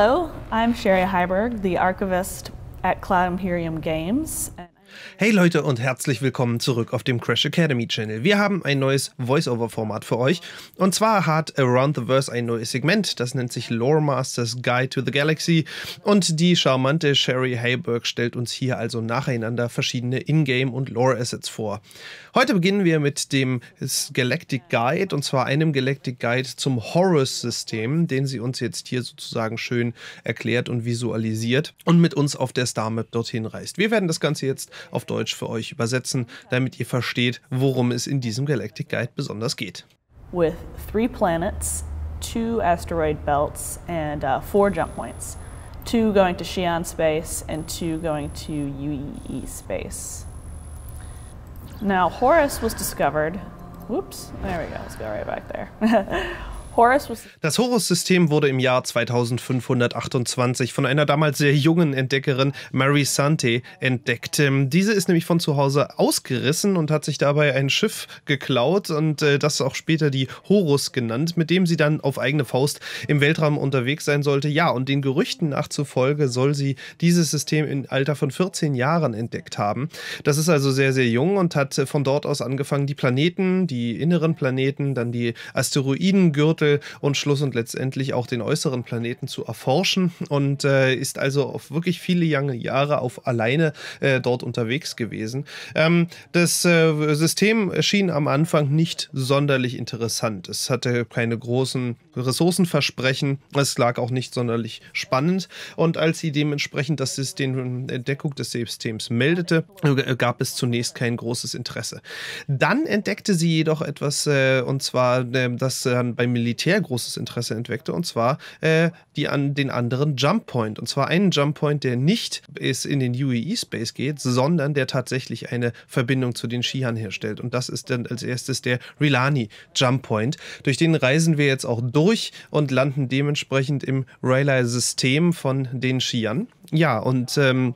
Hello, I'm Sherry Heiberg, the archivist at Cloud Imperium Games. Hey Leute und herzlich willkommen zurück auf dem Crash Academy Channel. Wir haben ein neues voice over format für euch und zwar hat Around the Verse ein neues Segment, das nennt sich Lore Masters Guide to the Galaxy und die charmante Sherry Hayberg stellt uns hier also nacheinander verschiedene Ingame- und Lore-Assets vor. Heute beginnen wir mit dem Galactic Guide und zwar einem Galactic Guide zum Horus-System, den sie uns jetzt hier sozusagen schön erklärt und visualisiert und mit uns auf der Star Map dorthin reist. Wir werden das Ganze jetzt auf Deutsch für euch übersetzen, damit ihr versteht, worum es in diesem Galactic Guide besonders geht. With three planets, two asteroid belts and uh, four jump points. Two going to Xi'an space and two going to UEE e space. Now Horus was discovered. Whoops, there we go, let's go right back there. Das Horus-System wurde im Jahr 2528 von einer damals sehr jungen Entdeckerin Mary Sante entdeckt. Ähm, diese ist nämlich von zu Hause ausgerissen und hat sich dabei ein Schiff geklaut und äh, das auch später die Horus genannt, mit dem sie dann auf eigene Faust im Weltraum unterwegs sein sollte. Ja, und den Gerüchten nach zufolge soll sie dieses System im Alter von 14 Jahren entdeckt haben. Das ist also sehr, sehr jung und hat äh, von dort aus angefangen, die Planeten, die inneren Planeten, dann die Asteroidengürtel Zirkel und Schluss und letztendlich auch den äußeren Planeten zu erforschen und äh, ist also auf wirklich viele lange Jahre auf alleine äh, dort unterwegs gewesen. Ähm, das äh, System schien am Anfang nicht sonderlich interessant. Es hatte keine großen Ressourcenversprechen. Es lag auch nicht sonderlich spannend. Und als sie dementsprechend das System, Entdeckung des Systems meldete, gab es zunächst kein großes Interesse. Dann entdeckte sie jedoch etwas, äh, und zwar, äh, dass dann bei Militär Militär großes Interesse entweckte, und zwar äh, die an den anderen Jump Point. Und zwar einen Jump Point, der nicht ist in den UEE-Space geht, sondern der tatsächlich eine Verbindung zu den Skihan herstellt. Und das ist dann als erstes der Rilani Jump Point. Durch den reisen wir jetzt auch durch und landen dementsprechend im Rayleigh-System von den Skihan. Ja, und ähm,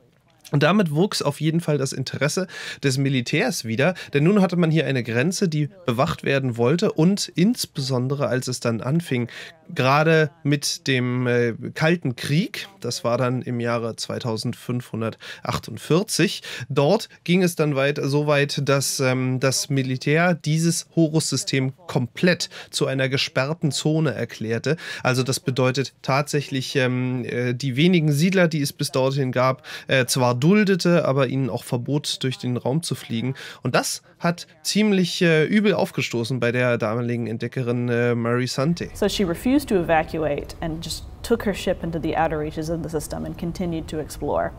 und damit wuchs auf jeden Fall das Interesse des Militärs wieder, denn nun hatte man hier eine Grenze, die bewacht werden wollte und insbesondere als es dann anfing, gerade mit dem äh, Kalten Krieg, das war dann im Jahre 2548, dort ging es dann weit, so weit, dass ähm, das Militär dieses Horus-System komplett zu einer gesperrten Zone erklärte. Also das bedeutet tatsächlich, ähm, äh, die wenigen Siedler, die es bis dorthin gab, äh, zwar duldete, aber ihnen auch verbot, durch den Raum zu fliegen. Und das hat ziemlich äh, übel aufgestoßen bei der damaligen Entdeckerin äh, Mary Sante. So she refused to evacuate and just took her ship into the outer reaches of the system and continued to explore.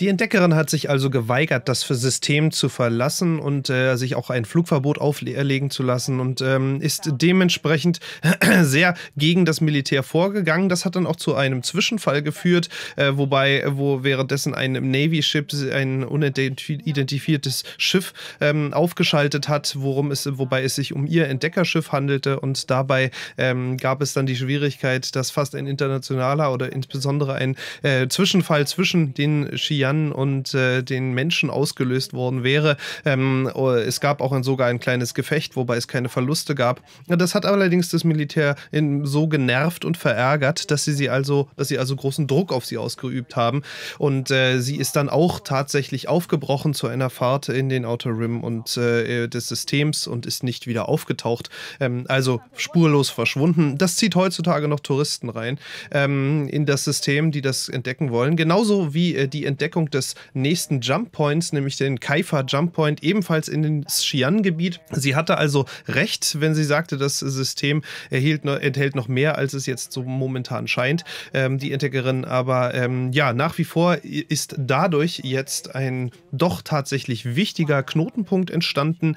Die Entdeckerin hat sich also geweigert, das für System zu verlassen und äh, sich auch ein Flugverbot auferlegen zu lassen und ähm, ist dementsprechend sehr gegen das Militär vorgegangen. Das hat dann auch zu einem Zwischenfall geführt, äh, wobei, wo währenddessen ein Navy-Ship, ein unidentifiziertes Schiff ähm, aufgeschaltet hat, worum es, wobei es sich um ihr Entdeckerschiff handelte und dabei ähm, gab es dann die Schwierigkeit, dass fast ein internationaler oder insbesondere ein äh, Zwischenfall zwischen den Xi'an und äh, den Menschen ausgelöst worden wäre. Ähm, oh, es gab auch sogar ein kleines Gefecht, wobei es keine Verluste gab. Das hat allerdings das Militär in, so genervt und verärgert, dass sie, sie also, dass sie also großen Druck auf sie ausgeübt haben. Und äh, sie ist dann auch tatsächlich aufgebrochen zu einer Fahrt in den Outer Rim und äh, äh des Systems und ist nicht wieder aufgetaucht. Ähm, also spurlos verschwunden. Das zieht heutzutage noch Touristen rein ähm, in das System, die das entdecken wollen. Genauso wie äh, die die Entdeckung des nächsten Jump Points, nämlich den Kaifa Jump Point, ebenfalls in den Xi'an-Gebiet. Sie hatte also recht, wenn sie sagte, das System erhielt, enthält noch mehr, als es jetzt so momentan scheint, ähm, die Entdeckerin. Aber ähm, ja, nach wie vor ist dadurch jetzt ein doch tatsächlich wichtiger Knotenpunkt entstanden,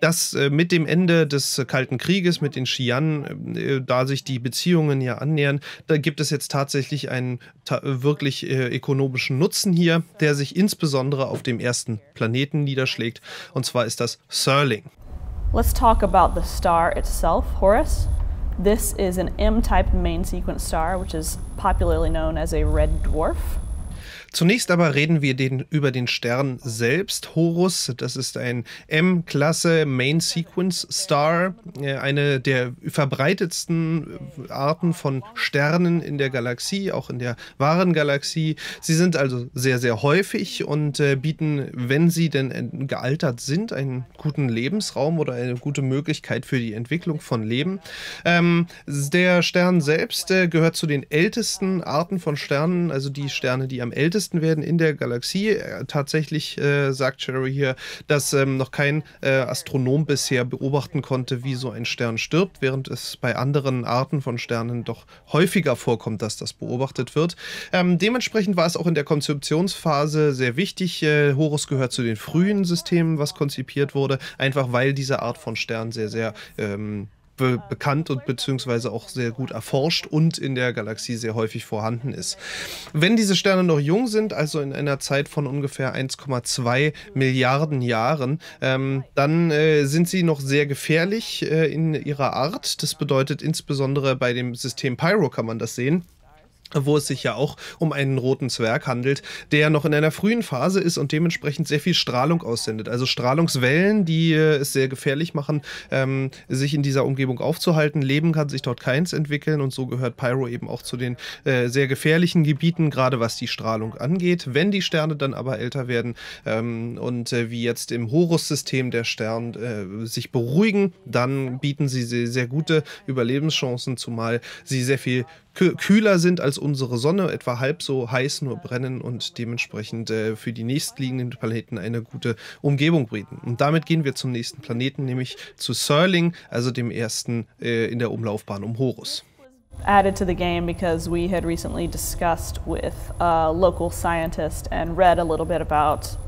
dass äh, mit dem Ende des Kalten Krieges, mit den Xi'an, äh, da sich die Beziehungen ja annähern, da gibt es jetzt tatsächlich einen ta äh, wirklich ökonomischen Nutzen hier, der sich insbesondere auf dem ersten Planeten niederschlägt. Und zwar ist das Serling. Let's talk about the star itself, Horus. This is an M-type main sequence star, which is popularly known as a red dwarf. Zunächst aber reden wir den, über den Stern selbst. Horus, das ist ein M-Klasse Main Sequence Star, äh, eine der verbreitetsten äh, Arten von Sternen in der Galaxie, auch in der wahren Galaxie. Sie sind also sehr, sehr häufig und äh, bieten, wenn sie denn gealtert sind, einen guten Lebensraum oder eine gute Möglichkeit für die Entwicklung von Leben. Ähm, der Stern selbst gehört zu den ältesten Arten von Sternen, also die Sterne, die am ältesten ältesten werden in der Galaxie. Äh, tatsächlich äh, sagt Cherry hier, dass ähm, noch kein äh, Astronom bisher beobachten konnte, wie so ein Stern stirbt, während es bei anderen Arten von Sternen doch häufiger vorkommt, dass das beobachtet wird. Ähm, dementsprechend war es auch in der Konzeptionsphase sehr wichtig. Äh, Horus gehört zu den frühen Systemen, was konzipiert wurde, einfach weil diese Art von Stern sehr, sehr ähm, be bekannt und beziehungsweise auch sehr gut erforscht und in der Galaxie sehr häufig vorhanden ist. Wenn diese Sterne noch jung sind, also in einer Zeit von ungefähr 1,2 Milliarden Jahren, ähm, dann äh, sind sie noch sehr gefährlich äh, in ihrer Art. Das bedeutet insbesondere bei dem System Pyro kann man das sehen wo es sich ja auch um einen roten Zwerg handelt, der noch in einer frühen Phase ist und dementsprechend sehr viel Strahlung aussendet. Also Strahlungswellen, die äh, es sehr gefährlich machen, ähm, sich in dieser Umgebung aufzuhalten. Leben kann sich dort keins entwickeln und so gehört Pyro eben auch zu den äh, sehr gefährlichen Gebieten, gerade was die Strahlung angeht. Wenn die Sterne dann aber älter werden ähm, und äh, wie jetzt im Horus-System der Stern äh, sich beruhigen, dann bieten sie sehr, sehr gute Überlebenschancen, zumal sie sehr viel kühler sind als unsere Sonne, etwa halb so heiß nur brennen und dementsprechend äh, für die nächstliegenden Planeten eine gute Umgebung bieten. Und damit gehen wir zum nächsten Planeten, nämlich zu Serling, also dem ersten äh, in der Umlaufbahn um Horus. Added to the game because we had recently discussed with a local scientist and read a little bit about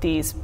these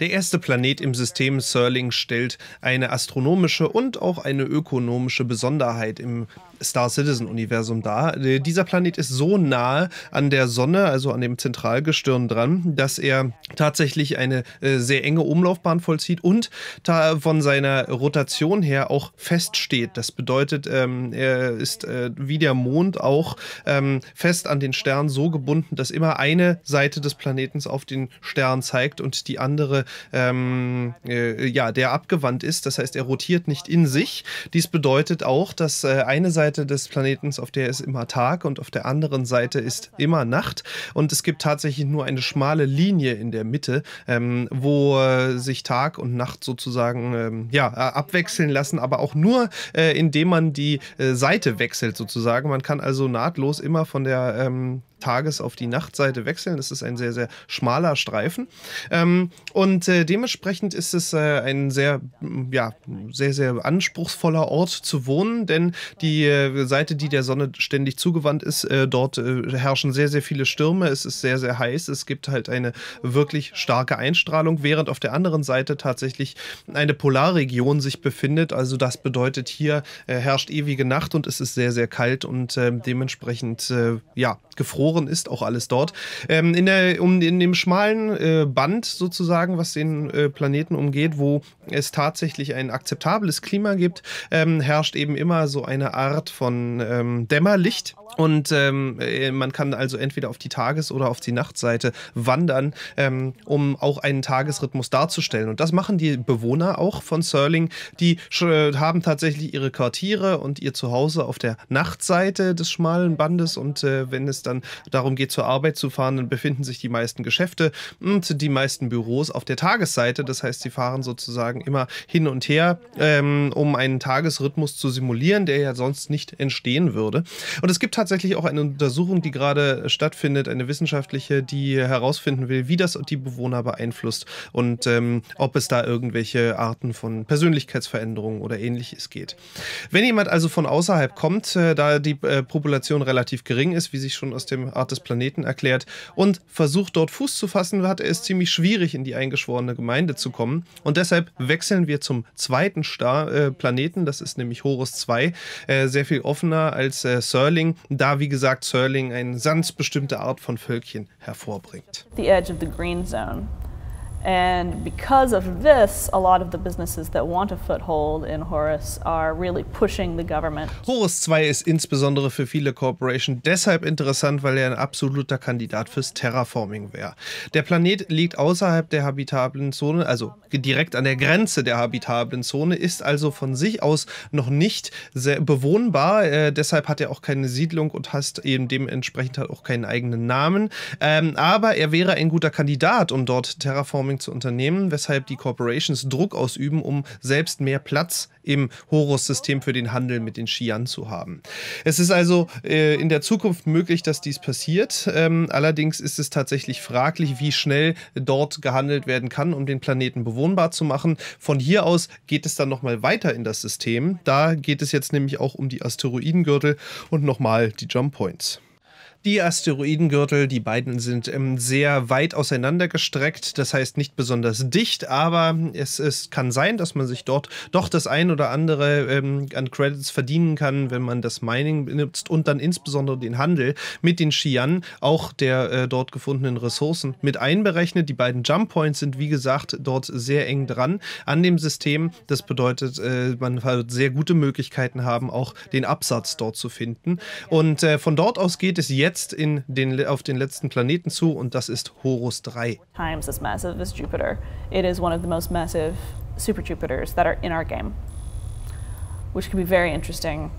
der erste Planet im System Serling stellt eine astronomische und auch eine ökonomische Besonderheit im Star Citizen Universum dar. Äh, dieser Planet ist so nahe an der Sonne, also an dem Zentralgestirn dran, dass er tatsächlich eine äh, sehr enge Umlaufbahn vollzieht und da von seiner Rotation her auch feststeht. Das bedeutet, ähm, er ist äh, wie der Mond auch ähm, fest an den Stern so gebunden, dass immer eine Seite des Planetens auf den Stern Stern zeigt und die andere ähm, äh, ja, der abgewandt ist. Das heißt, er rotiert nicht in sich. Dies bedeutet auch, dass äh, eine Seite des Planeten, auf der ist immer Tag und auf der anderen Seite ist immer Nacht. Und es gibt tatsächlich nur eine schmale Linie in der Mitte, ähm, wo äh, sich Tag und Nacht sozusagen ähm, ja, äh, abwechseln lassen, aber auch nur, äh, indem man die äh, Seite wechselt sozusagen. Man kann also nahtlos immer von der ähm, Tages- auf die Nachtseite wechseln. Das ist ein sehr, sehr schmaler Streifen. Ähm, und äh, dementsprechend ist es äh, ein sehr, ja, sehr, sehr anspruchsvoller Ort zu wohnen, denn die äh, Seite, die der Sonne ständig zugewandt ist, äh, dort äh, herrschen sehr, sehr viele Stürme. Es ist sehr, sehr heiß. Es gibt halt eine wirklich starke Einstrahlung, während auf der anderen Seite tatsächlich eine Polarregion sich befindet. Also das bedeutet, hier äh, herrscht ewige Nacht und es ist sehr, sehr kalt und ähm, dementsprechend, ja, gefroren Autoren ist auch alles dort. Ähm, in, der, um, in dem schmalen äh, Band sozusagen, was den äh, Planeten umgeht, wo es tatsächlich ein akzeptables Klima gibt, ähm, herrscht eben immer so eine Art von ähm, Dämmerlicht. Und ähm, äh, man kann also entweder auf die Tages- oder auf die Nachtseite wandern, ähm, um auch einen Tagesrhythmus darzustellen. Und das machen die Bewohner auch von Serling. Die äh, haben tatsächlich ihre Quartiere und ihr Zuhause auf der Nachtseite des schmalen Bandes. Und äh, wenn es dann darum geht, zur Arbeit zu fahren, dann befinden sich die meisten Geschäfte und die meisten Büros auf der Tagesseite. Das heißt, sie fahren sozusagen immer hin und her, ähm, um einen Tagesrhythmus zu simulieren, der ja sonst nicht entstehen würde. Und es gibt tatsächlich auch eine Untersuchung, die gerade stattfindet, eine wissenschaftliche, die herausfinden will, wie das die Bewohner beeinflusst und ähm, ob es da irgendwelche Arten von Persönlichkeitsveränderungen oder ähnliches geht. Wenn jemand also von außerhalb kommt, äh, da die äh, Population relativ gering ist, wie sich schon aus dem Art des Planeten erklärt und versucht dort Fuß zu fassen, hat er es ziemlich schwierig, in die eingeschworene Gemeinde zu kommen. Und deshalb wechseln wir zum zweiten Star, äh, Planeten, das ist nämlich Horus 2, äh, sehr viel offener als äh, Serling, da wie gesagt Serling eine ganz bestimmte Art von Völkchen hervorbringt. The edge of the green zone. And because of this, a lot of the businesses that want a foothold in Horus are really pushing the government. Horus 2 ist insbesondere für viele Corporationen deshalb interessant, weil er ein absoluter Kandidat fürs Terraforming wäre. Der Planet liegt außerhalb der habitablen Zone, also direkt an der Grenze der habitablen Zone, ist also von sich aus noch nicht sehr bewohnbar. Äh, deshalb hat er auch keine Siedlung und hast eben dementsprechend halt auch keinen eigenen Namen. Ähm, aber er wäre ein guter Kandidat, um dort Terraforming Brainstorming zu unternehmen, weshalb die Corporations Druck ausüben, um selbst mehr Platz im Horus-System für den Handel mit den Xi'an zu haben. Es ist also äh, in der Zukunft möglich, dass dies passiert. Ähm, allerdings ist es tatsächlich fraglich, wie schnell dort gehandelt werden kann, um den Planeten bewohnbar zu machen. Von hier aus geht es dann nochmal weiter in das System. Da geht es jetzt nämlich auch um die Asteroidengürtel und nochmal die Jump Points die Asteroidengürtel, die beiden sind ähm, sehr weit auseinandergestreckt, das heißt nicht besonders dicht, aber es, es kann sein, dass man sich dort doch das ein oder andere ähm, an Credits verdienen kann, wenn man das Mining benutzt und dann insbesondere den Handel mit den Xi'an, auch der äh, dort gefundenen Ressourcen mit einberechnet. Die beiden Jump Points sind, wie gesagt, dort sehr eng dran an dem System. Das bedeutet, äh, man wird sehr gute Möglichkeiten haben, auch den Absatz dort zu finden. Und äh, von dort aus geht es jetzt jetzt in den, auf den letzten Planeten zu und das ist Horus 3. Times as massive as Jupiter. It is one of the most massive super Jupiters that are in our game, which can be very interesting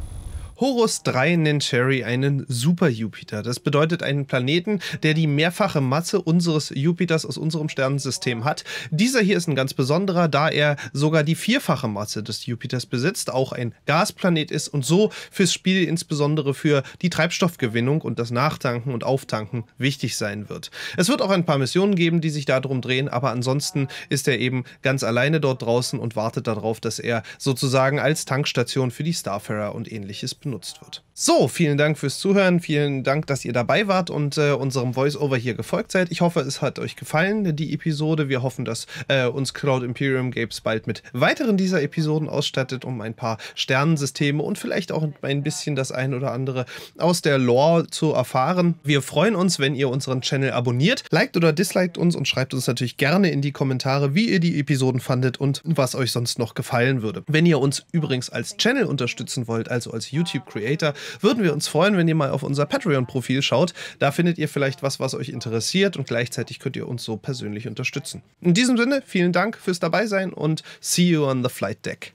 Horus 3 nennt Sherry einen Super-Jupiter. Das bedeutet einen Planeten, der die mehrfache Masse unseres Jupiters aus unserem Sternensystem hat. Dieser hier ist ein ganz besonderer, da er sogar die vierfache Masse des Jupiters besitzt, auch ein Gasplanet ist und so fürs Spiel insbesondere für die Treibstoffgewinnung und das Nachtanken und Auftanken wichtig sein wird. Es wird auch ein paar Missionen geben, die sich darum drehen, aber ansonsten ist er eben ganz alleine dort draußen und wartet darauf, dass er sozusagen als Tankstation für die Starfarer und ähnliches benutzt wird. So, vielen Dank fürs Zuhören, vielen Dank, dass ihr dabei wart und äh, unserem Voiceover hier gefolgt seid. Ich hoffe, es hat euch gefallen, die Episode. Wir hoffen, dass äh, uns Cloud Imperium Games bald mit weiteren dieser Episoden ausstattet, um ein paar Sternensysteme und vielleicht auch ein bisschen das ein oder andere aus der Lore zu erfahren. Wir freuen uns, wenn ihr unseren Channel abonniert, liked oder disliked uns und schreibt uns natürlich gerne in die Kommentare, wie ihr die Episoden fandet und was euch sonst noch gefallen würde. Wenn ihr uns übrigens als Channel unterstützen wollt, also als YouTube YouTube Creator, würden wir uns freuen, wenn ihr mal auf unser Patreon-Profil schaut. Da findet ihr vielleicht was, was euch interessiert und gleichzeitig könnt ihr uns so persönlich unterstützen. In diesem Sinne, vielen Dank fürs Dabeisein und see you on the flight deck.